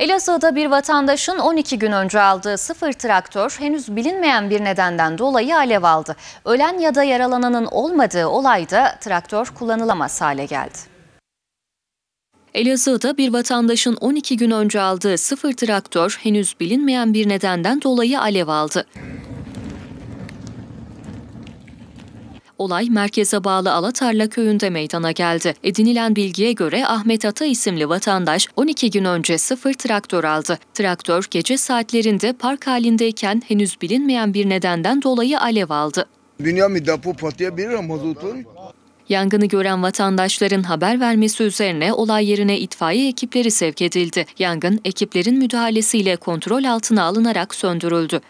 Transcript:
Elazığ'da bir vatandaşın 12 gün önce aldığı sıfır traktör henüz bilinmeyen bir nedenden dolayı alev aldı. Ölen ya da yaralananın olmadığı olayda traktör kullanılamaz hale geldi. Elazığ'da bir vatandaşın 12 gün önce aldığı sıfır traktör henüz bilinmeyen bir nedenden dolayı alev aldı. Olay merkeze bağlı Alatarla köyünde meydana geldi. Edinilen bilgiye göre Ahmet Ata isimli vatandaş 12 gün önce sıfır traktör aldı. Traktör gece saatlerinde park halindeyken henüz bilinmeyen bir nedenden dolayı alev aldı. Dünya depo patlayabilir ama mazotun. Yangını gören vatandaşların haber vermesi üzerine olay yerine itfaiye ekipleri sevk edildi. Yangın ekiplerin müdahalesiyle kontrol altına alınarak söndürüldü.